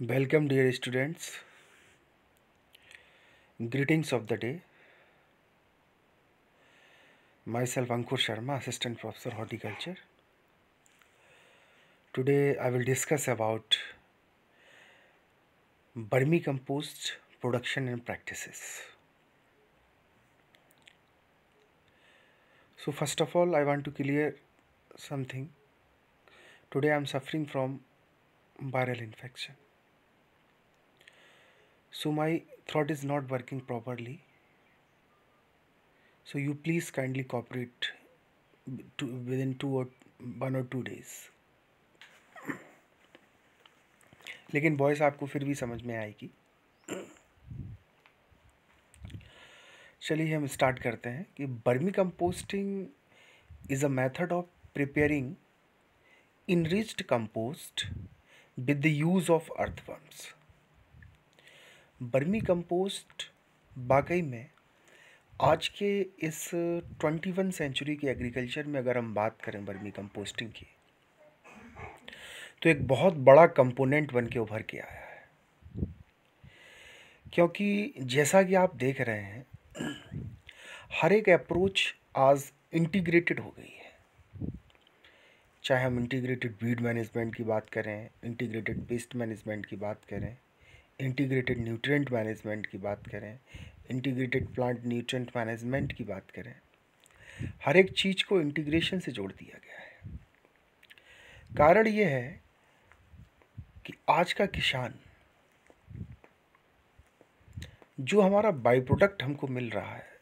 Welcome dear students. Greetings of the day. Myself Ankur Sharma, Assistant Professor Horticulture. Today I will discuss about vermicompost production and practices. So first of all I want to clear something. Today I am suffering from viral infection so my throat is not working properly so you please kindly cooperate to within two or one or two days लेकिन voice आपको फिर भी समझ में आएगी चलिए हम start करते हैं कि vermicomposting is a method of preparing enriched compost with the use of earthworms vermicompost वाकई में आज के इस ट्वेंटी वन सेंचुरी के एग्रीकल्चर में अगर हम बात करें बर्मी कंपोस्टिंग की तो एक बहुत बड़ा कंपोनेंट बन के उभर के आया है क्योंकि जैसा कि आप देख रहे हैं हर एक अप्रोच आज इंटीग्रेटेड हो गई है चाहे हम इंटीग्रेटेड बीड मैनेजमेंट की बात करें इंटीग्रेटेड पेस्ट मैनेजमेंट की बात करें इंटीग्रेटेड न्यूट्रिएंट मैनेजमेंट की बात करें इंटीग्रेटेड प्लांट न्यूट्रिएंट मैनेजमेंट की बात करें हर एक चीज़ को इंटीग्रेशन से जोड़ दिया गया है कारण यह है कि आज का किसान जो हमारा बाई प्रोडक्ट हमको मिल रहा है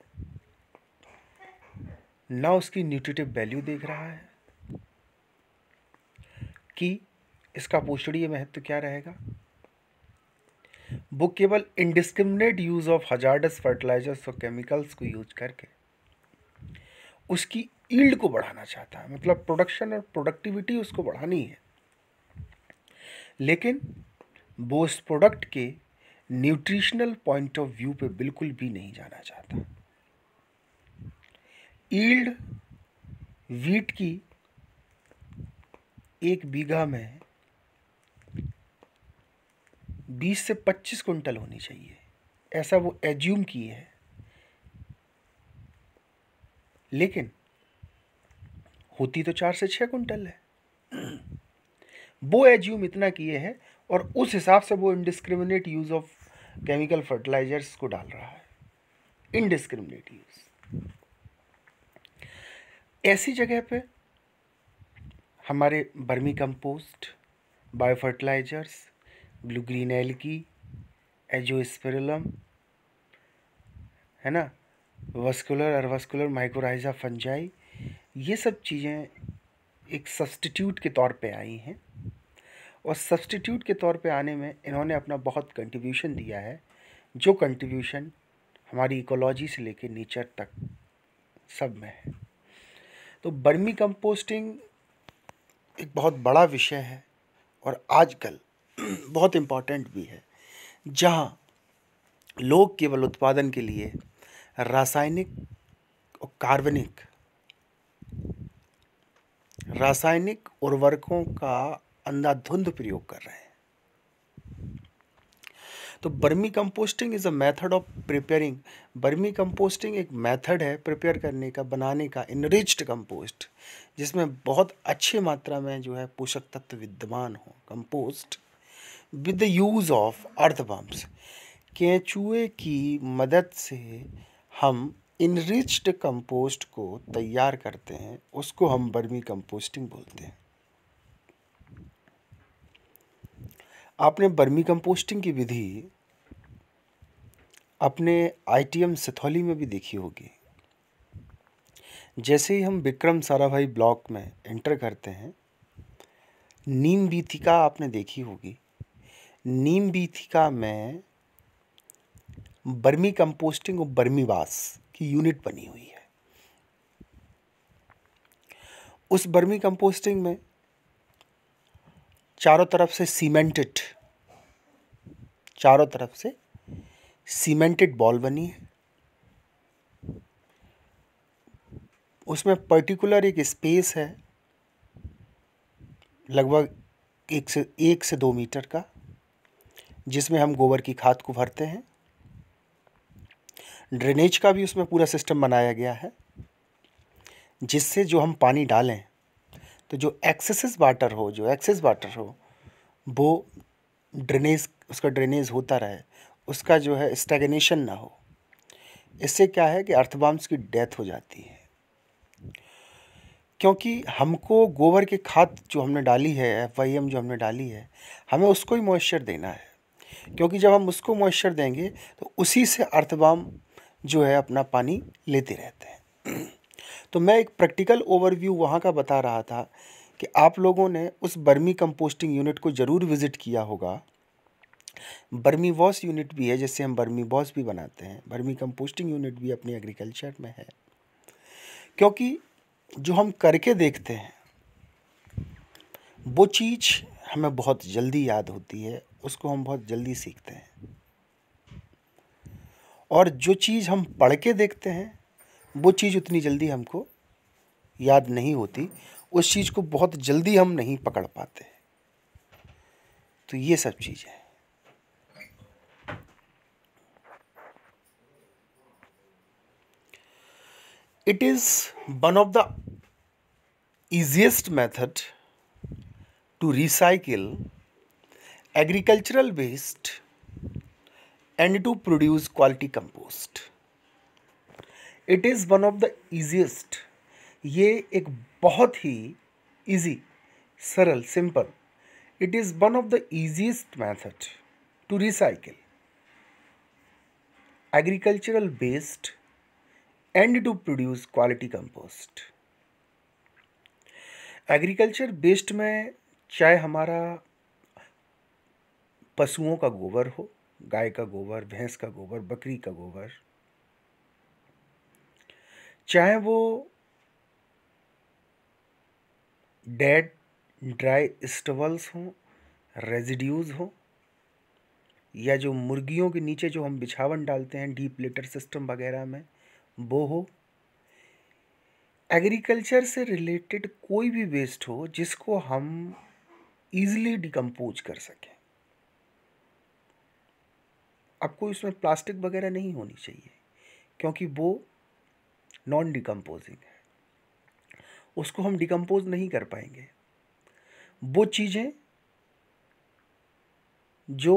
ना उसकी न्यूट्रिटिव वैल्यू देख रहा है कि इसका पोषणीय महत्व क्या रहेगा वो केवल indiscriminate use of hazardous fertilisers और केमिकल्स को यूज करके उसकी ईल्ड को बढ़ाना चाहता है मतलब प्रोडक्शन और प्रोडक्टिविटी उसको बढ़ानी है लेकिन वो उस प्रोडक्ट के न्यूट्रिशनल पॉइंट ऑफ व्यू पे बिल्कुल भी नहीं जाना चाहता ईल्ड वीट की एक बीघा में बीस से पच्चीस कुंटल होनी चाहिए ऐसा वो एज्यूम किए हैं लेकिन होती तो चार से छः कुंटल है वो एज्यूम इतना किए हैं और उस हिसाब से वो indiscriminate use of chemical fertilisers को डाल रहा है इनडिस्क्रिमिनेट यूज़ ऐसी जगह पे हमारे बर्मी कंपोस्ट बायोफर्टिलाइजर्स ग्लूग्रीन एल्की एजोस्पेरुलम है ना वस्कुलर वस्कुलर माइक्रोराइजा फंजाई ये सब चीज़ें एक सब्सटीट्यूट के तौर पे आई हैं और सब्सटीट्यूट के तौर पे आने में इन्होंने अपना बहुत कंट्रीब्यूशन दिया है जो कंट्रीब्यूशन हमारी इकोलॉजी से लेकर नेचर तक सब में है तो बर्मी कंपोस्टिंग एक बहुत बड़ा विषय है और आजकल बहुत इम्पॉर्टेंट भी है जहाँ लोग केवल उत्पादन के लिए रासायनिक और कार्बनिक रासायनिक उर्वरकों का अंधाधुंध प्रयोग कर रहे हैं तो vermicomposting is a method of preparing vermicomposting एक मेथड है प्रिपेयर करने का बनाने का इनरिच्ड कंपोस्ट जिसमें बहुत अच्छी मात्रा में जो है पोषक तत्व विद्यमान हो compost with the use of earthworms केंचुए की मदद से हम इनरिच्ड कंपोस्ट को तैयार करते हैं उसको हम बर्मी कंपोस्टिंग बोलते हैं आपने बर्मी कंपोस्टिंग की विधि अपने आईटीएम सिथौली में भी देखी होगी जैसे ही हम विक्रम साराभाई ब्लॉक में एंटर करते हैं नीम बीथिका आपने देखी होगी नीम बीथिका में बर्मी कंपोस्टिंग और बर्मीवास की यूनिट बनी हुई है उस बर्मी कंपोस्टिंग में चारों तरफ से सीमेंटेड चारों तरफ से सीमेंटेड बॉल बनी है उसमें पर्टिकुलर एक स्पेस है लगभग एक से एक से दो मीटर का जिसमें हम गोबर की खाद को भरते हैं ड्रेनेज का भी उसमें पूरा सिस्टम बनाया गया है जिससे जो हम पानी डालें तो जो एक्सेसिस वाटर हो जो एक्सेस वाटर हो वो ड्रेनेज उसका ड्रेनेज होता रहे उसका जो है स्टेगनेशन ना हो इससे क्या है कि अर्थबाम्स की डेथ हो जाती है क्योंकि हमको गोबर की खाद जो हमने डाली है एफ जो हमने डाली है हमें उसको ही मॉइस्चर देना है क्योंकि जब हम उसको मॉइस्चर देंगे तो उसी से अर्थबाम जो है अपना पानी लेते रहते हैं तो मैं एक प्रैक्टिकल ओवरव्यू वहाँ का बता रहा था कि आप लोगों ने उस बर्मी कंपोस्टिंग यूनिट को ज़रूर विज़िट किया होगा बर्मी वॉश यूनिट भी है जैसे हम बर्मी वॉश भी बनाते हैं बर्मी कंपोस्टिंग यूनिट भी अपने एग्रीकल्चर में है क्योंकि जो हम करके देखते हैं वो चीज़ हमें बहुत जल्दी याद होती है उसको हम बहुत जल्दी सीखते हैं और जो चीज़ हम पढ़ के देखते हैं वो चीज़ उतनी जल्दी हमको याद नहीं होती उस चीज़ को बहुत जल्दी हम नहीं पकड़ पाते तो ये सब चीज है it is one of the easiest method to recycle agricultural waste and to produce quality compost it is one of the easiest ये एक बहुत ही ईजी सरल simple it is one of the easiest method to recycle agricultural waste and to produce quality compost agriculture based में चाहे हमारा पशुओं का गोबर हो गाय का गोबर भैंस का गोबर बकरी का गोबर चाहे वो डेड ड्राई स्टवल्स हों रेजिड्यूज़ हों या जो मुर्गियों के नीचे जो हम बिछावन डालते हैं डीप लेटर सिस्टम वगैरह में वो हो एग्रीकल्चर से रिलेटेड कोई भी वेस्ट हो जिसको हम ईज़िली डिकम्पोज कर सकें आपको इसमें प्लास्टिक वगैरह नहीं होनी चाहिए क्योंकि वो नॉन डिकम्पोजिंग है उसको हम डिकम्पोज नहीं कर पाएंगे वो चीज़ें जो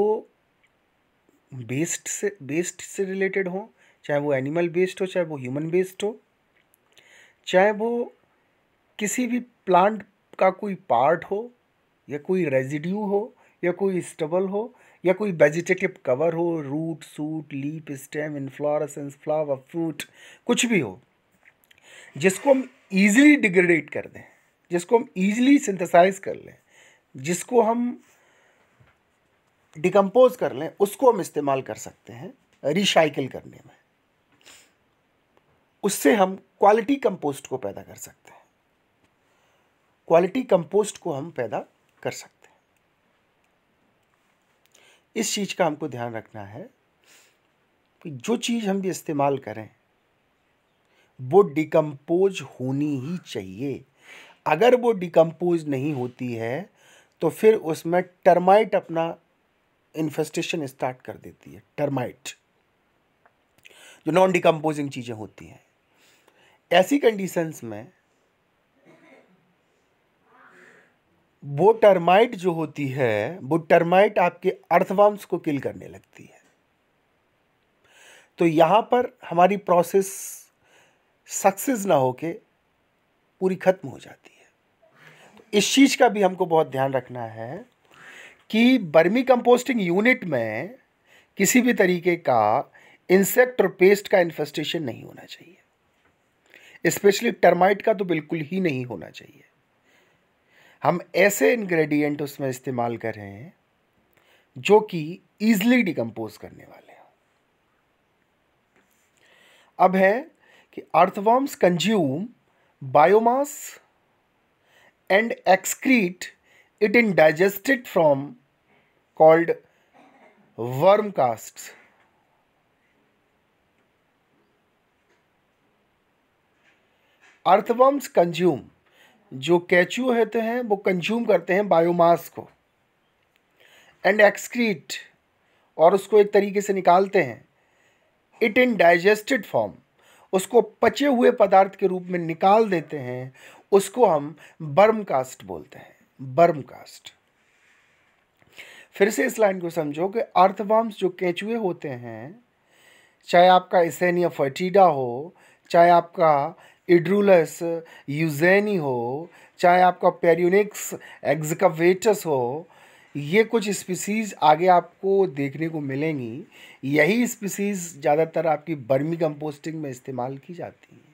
बेस्ट से बेस्ट से रिलेटेड हों चाहे वो एनिमल बेस्ड हो चाहे वो ह्यूमन बेस्ड हो चाहे वो किसी भी प्लांट का कोई पार्ट हो या कोई रेजिड्यू हो या कोई स्टबल हो या कोई वेजिटेटिव कवर हो root shoot leaf stem inflorescence flower fruit कुछ भी हो जिसको हम ईजिली डिग्रेडेट कर दें जिसको हम ईजिली सिंथेसाइज कर लें जिसको हम डिकम्पोज कर लें उसको हम इस्तेमाल कर सकते हैं रिसाइकिल करने में उससे हम क्वालिटी कंपोस्ट को पैदा कर सकते हैं क्वालिटी कंपोस्ट को हम पैदा कर सकते हैं इस चीज़ का हमको ध्यान रखना है कि जो चीज़ हम भी इस्तेमाल करें वो डिकम्पोज होनी ही चाहिए अगर वो डिकम्पोज नहीं होती है तो फिर उसमें टर्माइट अपना इन्फेस्टेशन स्टार्ट कर देती है टर्माइट जो नॉन डिकम्पोजिंग चीज़ें होती हैं ऐसी कंडीशंस में वो टर्माइट जो होती है वो टर्माइट आपके अर्थवाम्स को किल करने लगती है तो यहाँ पर हमारी प्रोसेस सक्सेस ना होके पूरी ख़त्म हो जाती है तो इस चीज़ का भी हमको बहुत ध्यान रखना है कि बर्मी कंपोस्टिंग यूनिट में किसी भी तरीके का इंसेक्ट और पेस्ट का इन्फेस्टेशन नहीं होना चाहिए स्पेशली टर्माइट का तो बिल्कुल ही नहीं होना चाहिए हम ऐसे इंग्रेडिएंट उसमें इस्तेमाल कर रहे हैं जो कि ईज़िली डिकम्पोज करने वाले हों अब है कि earthworms consume biomass and excrete it in digested form called worm cast earthworms consume जो कैचू होते हैं वो कंज्यूम करते हैं बायोमास को एंड एक्सक्रीट और उसको एक तरीके से निकालते हैं इट इन डाइजेस्टेड फॉर्म उसको पचे हुए पदार्थ के रूप में निकाल देते हैं उसको हम बर्म कास्ट बोलते हैं बर्म कास्ट फिर से इस लाइन को समझो कि अर्थबॉम्स जो कैचुए होते हैं चाहे आपका इसेनिया फर्टिडा हो चाहे आपका इड्रुलस यूजेनी हो चाहे आपका पेरियोनिक्स एग्जिकवेटस हो ये कुछ स्पीसीज़ आगे आपको देखने को मिलेंगी यही स्पीसीज़ ज़्यादातर आपकी बर्मी कंपोस्टिंग में इस्तेमाल की जाती हैं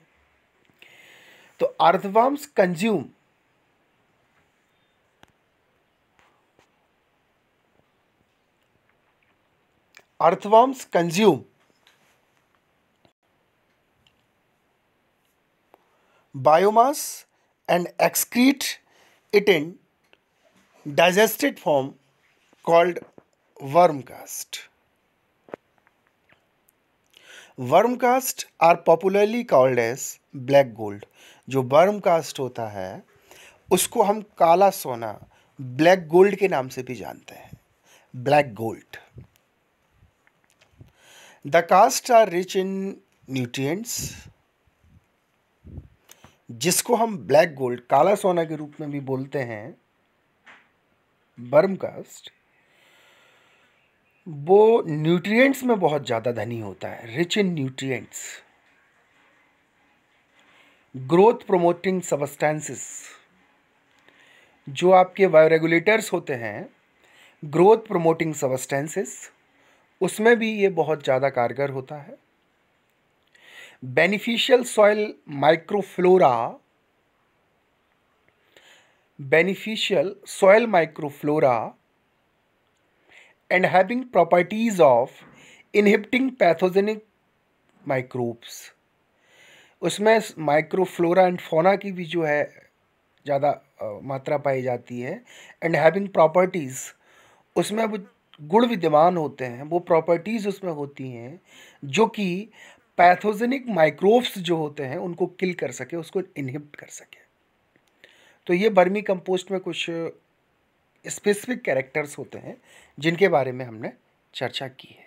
तो earthworms consume earthworms consume biomass and excrete it in digested form called worm cast. Worm cast are popularly called as black gold जो वर्म कास्ट होता है उसको हम काला सोना ब्लैक गोल्ड के नाम से भी जानते हैं black gold the cast are rich in nutrients जिसको हम ब्लैक गोल्ड काला सोना के रूप में भी बोलते हैं बर्म कास्ट वो न्यूट्रिएंट्स में बहुत ज़्यादा धनी होता है rich in nutrients growth promoting substances जो आपके बायो रेगुलेटर्स होते हैं ग्रोथ प्रोमोटिंग सबस्टेंसेस उसमें भी ये बहुत ज़्यादा कारगर होता है beneficial soil microflora beneficial soil microflora and having properties of inhibiting pathogenic microbes उसमें माइक्रोफ्लोरा एंड फोना की भी जो है ज़्यादा मात्रा पाई जाती है एंड हैविंग प्रॉपर्टीज उसमें वो गुण विद्यमान होते हैं वो प्रॉपर्टीज़ उसमें होती हैं जो कि पैथोजेनिक माइक्रोब्स जो होते हैं उनको किल कर सके उसको इनहिबिट कर सके तो ये बर्मी कंपोस्ट में कुछ स्पेसिफिक कैरेक्टर्स होते हैं जिनके बारे में हमने चर्चा की है